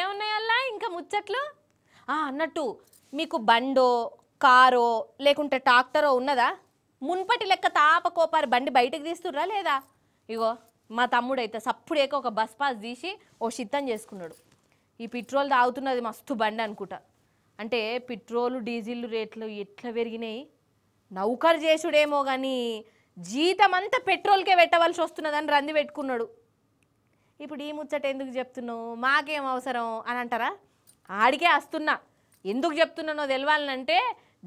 ఏమున్నాయల్లా ఇంకా ముచ్చట్లు అన్నట్టు మీకు బండో కారో లేకుంటే ట్రాక్టరో ఉన్నదా మున్పటి లెక్క తాప బండి బయటకు తీస్తుర్రా లేదా ఇగో మా తమ్ముడు అయితే సప్పుడేక ఒక బస్ పాస్ తీసి ఓ సిద్ధం చేసుకున్నాడు ఈ పెట్రోల్ తాగుతున్నది మస్తు బండి అనుకుంటా అంటే పెట్రోలు డీజిల్ రేట్లు ఎట్లా పెరిగినాయి నౌకరు చేసుడేమో కానీ జీతం అంతా పెట్రోల్కే పెట్టవలసి వస్తున్నదని రంది పెట్టుకున్నాడు ఇప్పుడు ఈ ముచ్చట ఎందుకు చెప్తున్నావు మాకేం అవసరం అని అంటారా ఆడికే వస్తున్నా ఎందుకు చెప్తున్నానో తెలవాలనంటే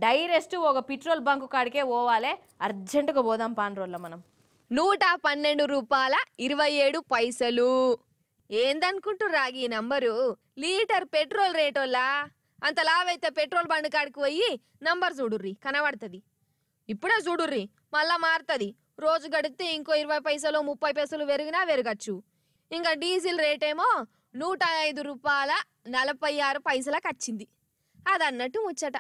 డైరెస్ట్ ఒక పెట్రోల్ బంక్ కాడికే పోవాలి అర్జెంటుగా పోదాం రోజుల్లో మనం నూట పన్నెండు రూపాయల ఇరవై ఏడు పైసలు ఏందనుకుంటురా ఈ నంబరు లీటర్ పెట్రోల్ రేటోలా అంత లావైతే పెట్రోల్ బండ్ కాడికి పోయి నంబర్ చూడుర్రి కనబడుతుంది ఇప్పుడే చూడుర్రి మళ్ళా మారుతుంది రోజు గడిపితే ఇంకో ఇరవై పైసలు ముప్పై పైసలు పెరిగినా పెరగచ్చు ఇంకా డీజిల్ రేట్ ఏమో నూట ఐదు రూపాయల నలభై ఆరు పైసలకు వచ్చింది అది అన్నట్టు ముచ్చట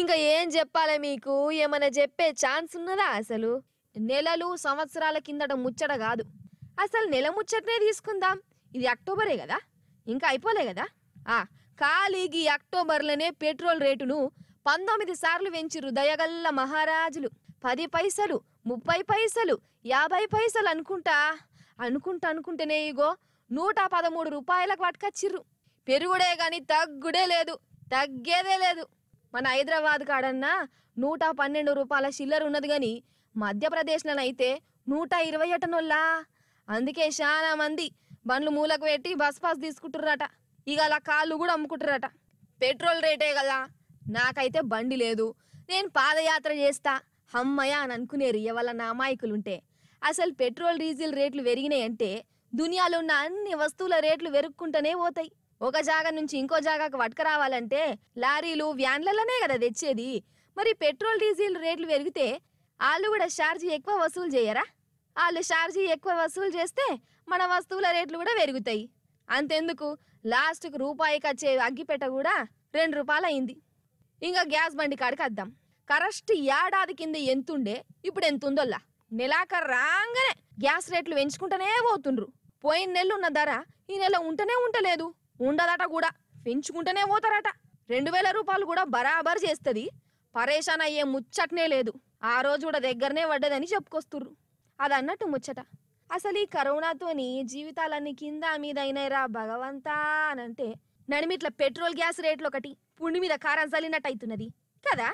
ఇంకా ఏం చెప్పాలి మీకు ఏమైనా చెప్పే ఛాన్స్ ఉన్నదా అసలు నెలలు సంవత్సరాల కిందట ముచ్చట కాదు అసలు నెల ముచ్చటనే తీసుకుందాం ఇది అక్టోబరే కదా ఇంకా అయిపోలే కదా ఆ ఖాళీకి అక్టోబర్లోనే పెట్రోల్ రేటును పంతొమ్మిది సార్లు పెంచిరు దయగల్ల మహారాజులు పది పైసలు ముప్పై పైసలు యాభై పైసలు అనుకుంటా అనుకుంటా అనుకుంటేనే ఇగో నూట పదమూడు రూపాయలకు పట్టుకొచ్చిర్రు పెరుగుడే గాని తగ్గుడే లేదు తగ్గేదే లేదు మన హైదరాబాద్ కాడన్నా నూట పన్నెండు రూపాయల చిల్లర ఉన్నది కానీ మధ్యప్రదేశ్లోనైతే నూట ఇరవై అటనోల్లా అందుకే చాలా మంది బండ్లు మూలకు పెట్టి బస్ పాస్ తీసుకుంటుర్రట ఇక కాళ్ళు కూడా అమ్ముకుంటుర్రట పెట్రోల్ రేటే కదా నాకైతే బండి లేదు నేను పాదయాత్ర చేస్తా అమ్మయ్య అని అనుకునేరు ఎవరన్నా అమాయకులుంటే అసలు పెట్రోల్ డీజిల్ రేట్లు పెరిగినాయంటే దునియాలో ఉన్న అన్ని వస్తువుల రేట్లు వెరుక్కుంటూనే పోతాయి ఒక జాగా నుంచి ఇంకో జాగాకు రావాలంటే లారీలు వ్యాన్లలోనే కదా తెచ్చేది మరి పెట్రోల్ డీజిల్ రేట్లు పెరిగితే వాళ్ళు కూడా షార్జీ ఎక్కువ వసూలు చేయరా వాళ్ళు షార్జీ ఎక్కువ వసూలు చేస్తే మన వస్తువుల రేట్లు కూడా పెరుగుతాయి అంతెందుకు లాస్ట్కు రూపాయికి వచ్చే అగ్గిపెట్ట కూడా రెండు రూపాయలు అయింది ఇంకా గ్యాస్ బండి కడకద్దాం వద్దాం కరెక్ట్ ఏడాది కింద ఎంతుండే ఇప్పుడు ఎంతుందోల్లా నెలాక రాగానే గ్యాస్ రేట్లు పెంచుకుంటూనే పోతుండ్రు పోయిన నెల ఉన్న ధర ఈ నెల ఉంటనే ఉంటలేదు ఉండదట కూడా పెంచుకుంటూనే పోతారట రెండు వేల రూపాయలు కూడా బరాబర్ చేస్తుంది పరేషాన్ అయ్యే ముచ్చట్నే లేదు ఆ రోజు కూడా దగ్గరనే పడ్డదని చెప్పుకొస్తుర్రు అది అన్నట్టు ముచ్చట అసలు ఈ కరోనాతోని జీవితాలన్నీ కింద మీద అయినాయిరా భగవంతా అని అంటే నడిమిట్ల పెట్రోల్ గ్యాస్ రేట్లు ఒకటి పుండి మీద కారం చల్లినట్టు అవుతున్నది కదా